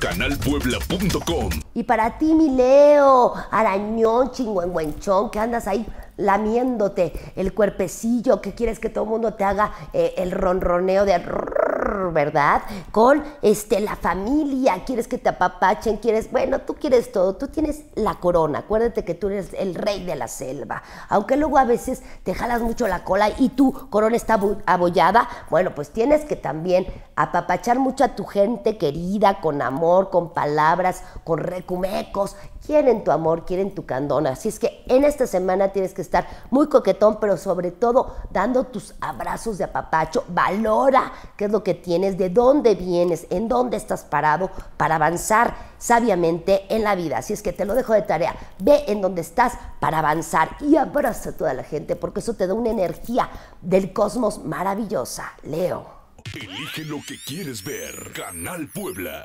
canalpuebla.com. Y para ti, mi Leo, arañón, chingüengüenchón, que andas ahí lamiéndote el cuerpecillo, que quieres que todo el mundo te haga eh, el ronroneo de ¿verdad? Con este, la familia, quieres que te apapachen, quieres, bueno, tú quieres todo, tú tienes la corona, acuérdate que tú eres el rey de la selva, aunque luego a veces te jalas mucho la cola y tu corona está abollada, bueno, pues tienes que también apapachar mucho a tu gente querida, con amor, con palabras, con recumecos, quieren tu amor, quieren tu candona. Así es que en esta semana tienes que estar muy coquetón, pero sobre todo dando tus abrazos de apapacho. Valora qué es lo que tienes, de dónde vienes, en dónde estás parado para avanzar sabiamente en la vida. Así es que te lo dejo de tarea. Ve en dónde estás para avanzar y abraza a toda la gente porque eso te da una energía del cosmos maravillosa. Leo. Elige lo que quieres ver. Canal Puebla.